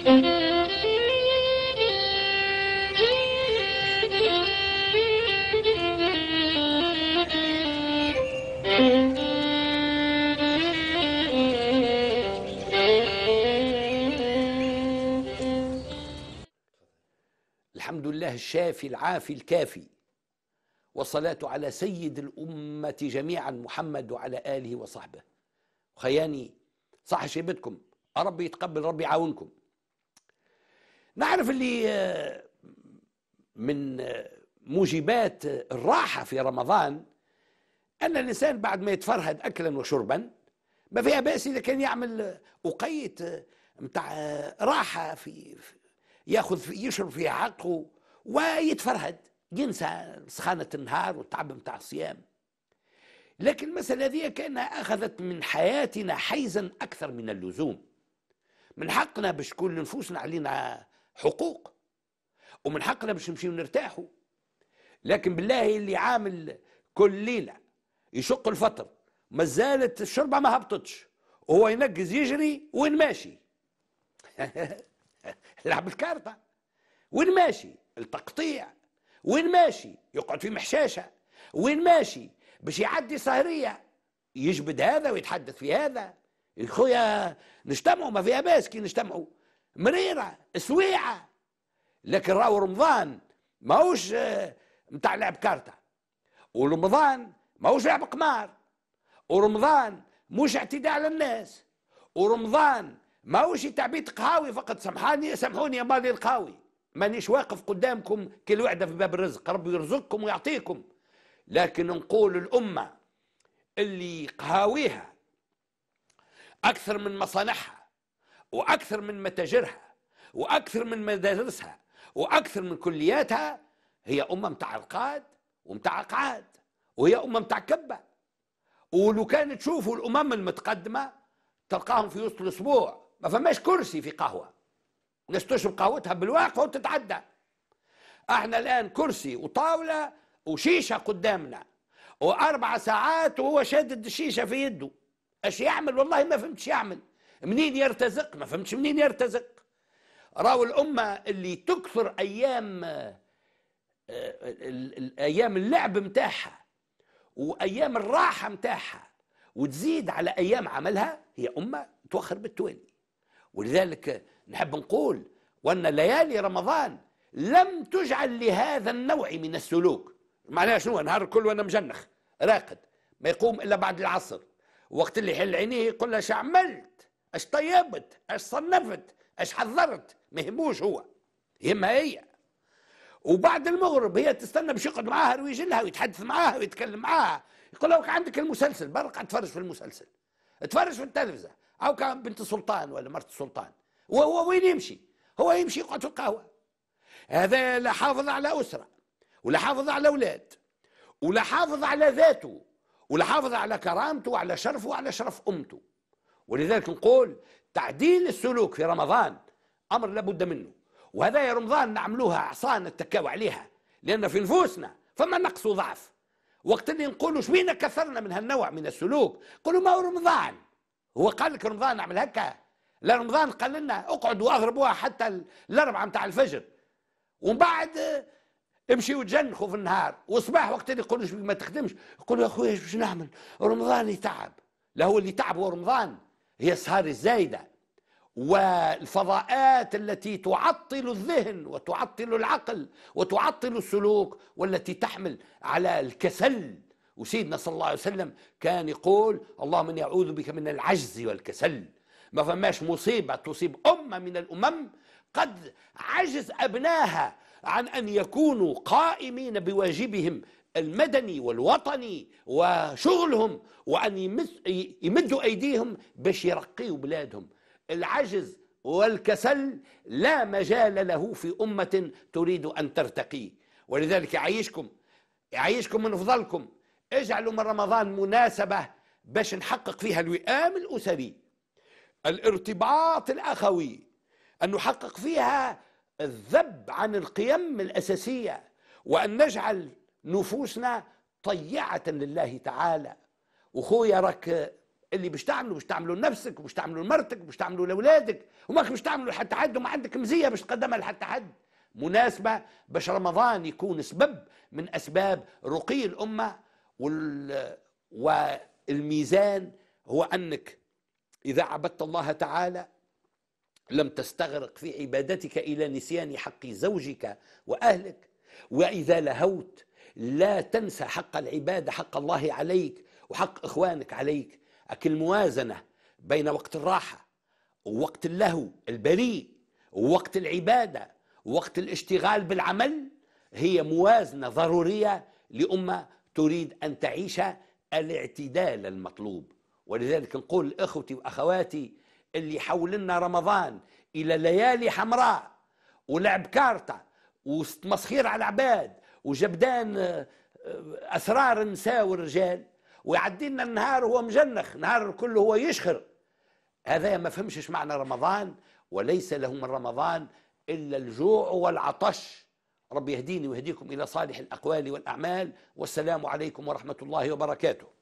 الحمد لله الشافي العافي الكافي والصلاة على سيد الأمة جميعا محمد وعلى آله وصحبه خياني صح شيبتكم ربي يتقبل ربي يعاونكم نعرف اللي آه، من آه، موجبات الراحة في رمضان أن الإنسان بعد ما يتفرهد أكلا وشربا ما فيها بأس إذا كان يعمل آه، أقيت متاع راحة في ياخذ في يشرب فيها حقه ويتفرهد ينسى سخانة النهار والتعب متاع الصيام لكن المسألة هذه كأنها أخذت من حياتنا حيزا أكثر من اللزوم من حقنا باش كل نفوسنا علينا حقوق ومن حقنا باش نمشيو نرتاحوا لكن بالله اللي عامل كل ليله يشق الفطر ما زالت الشربه ما هبطتش وهو ينقز يجري وين ماشي لعب الكارتة وين ماشي التقطيع وين ماشي يقعد في محشاشه وين ماشي باش يعدي سهريه يجبد هذا ويتحدث في هذا خويا نجتمعوا ما فيها باس كي نجتمعوا مريره سويعه لكن راهو رمضان ماهوش نتاع آه، لعب كارتة ورمضان ماهوش لعب قمار ورمضان مش اعتداء على الناس ورمضان ماهوش تعبيت قهاوي فقط سامحاني سامحوني يا مالي القهاوي مانيش واقف قدامكم كل وحده في باب الرزق ربي يرزقكم ويعطيكم لكن نقول الامه اللي قهاويها اكثر من مصالحها واكثر من متاجرها واكثر من مدارسها واكثر من كلياتها هي امه متاع رقاد ومتاع قعاد وهي امه متاع كبه ولو كان تشوفوا الامم المتقدمه تلقاهم في وسط الاسبوع ما فماش كرسي في قهوه الناس تشرب قهوتها بالواقع وتتعدى احنا الان كرسي وطاوله وشيشه قدامنا واربع ساعات وهو شادد الشيشه في يده اش يعمل والله ما فهمتش يعمل منين يرتزق ما فهمتش منين يرتزق راهو الامه اللي تكثر ايام آه، ايام اللعب متاعها وايام الراحه متاعها وتزيد على ايام عملها هي امه توخر بالتوالي ولذلك نحب نقول وان ليالي رمضان لم تجعل لهذا النوع من السلوك معناها شنو نهار الكل وانا مجنخ راقد ما يقوم الا بعد العصر وقت اللي يحل عينيه يقول لها عملت اش طيبت اش صنفت اش حضرت ما يهموش هو يهمها هي وبعد المغرب هي تستنى باش يقعد معاها رويج لها ويتحدث معاها ويتكلم معاها يقول لك عندك المسلسل برقع تفرج في المسلسل تفرج في التلفزه او كان بنت السلطان ولا مرت السلطان وهو وين يمشي هو يمشي يقعد في القهوه هذا لا حافظ على اسره ولا حافظ على اولاد ولا حافظ على ذاته ولا حافظ على كرامته وعلى شرفه وعلى شرف امته ولذلك نقول تعديل السلوك في رمضان امر لابد منه وهذا يا رمضان نعملوها عصا نتكاو عليها لان في نفوسنا فما نقص وضعف وقت اللي نقولوا شبينا كثرنا من هالنوع من السلوك قولوا ما هو رمضان هو قال لك رمضان نعمل هكا لا رمضان قال لنا اقعدوا اضربوها حتى الاربعه متاع الفجر ومن بعد امشي وتجنخوا في النهار والصباح وقت اللي يقولوا ما تخدمش يقولوا يا اخويا باش نعمل رمضان يتعب لا هو اللي تعب هو رمضان يسهر ازاي ده والفضاءات التي تعطل الذهن وتعطل العقل وتعطل السلوك والتي تحمل على الكسل وسيدنا صلى الله عليه وسلم كان يقول اللهم اني اعوذ بك من العجز والكسل ما فماش مصيبه تصيب امه من الامم قد عجز ابناها عن ان يكونوا قائمين بواجبهم المدني والوطني وشغلهم وأن يمدوا أيديهم باش يرقيوا بلادهم العجز والكسل لا مجال له في أمة تريد أن ترتقي ولذلك يعيشكم يعيشكم من فضلكم اجعلوا من رمضان مناسبة باش نحقق فيها الوئام الأسري الارتباط الأخوي أن نحقق فيها الذب عن القيم الأساسية وأن نجعل نفوسنا طيعة لله تعالى وخويا راك اللي باش تعمله باش تعمله لنفسك وباش تعمله لمرتك وباش تعمله لاولادك وماك باش تعمله لحتى حد وما عندك مزيه باش تقدمها لحتى حد مناسبه باش رمضان يكون سبب من اسباب رقي الامه وال... والميزان هو انك اذا عبدت الله تعالى لم تستغرق في عبادتك الى نسيان حق زوجك واهلك واذا لهوت لا تنسى حق العبادة حق الله عليك وحق إخوانك عليك أكل موازنة بين وقت الراحة ووقت اللهو البريء ووقت العبادة ووقت الاشتغال بالعمل هي موازنة ضرورية لأمة تريد أن تعيش الاعتدال المطلوب ولذلك نقول لإخوتي وأخواتي اللي حولنا رمضان إلى ليالي حمراء ولعب كارتة ومسخير على العباد وجبدان آه، آه، اسرار النساء والرجال ويعدي لنا النهار هو مجنخ نهار كله هو يشخر هذا ما فهمش معنى رمضان وليس له من رمضان الا الجوع والعطش رب يهديني ويهديكم الى صالح الاقوال والاعمال والسلام عليكم ورحمه الله وبركاته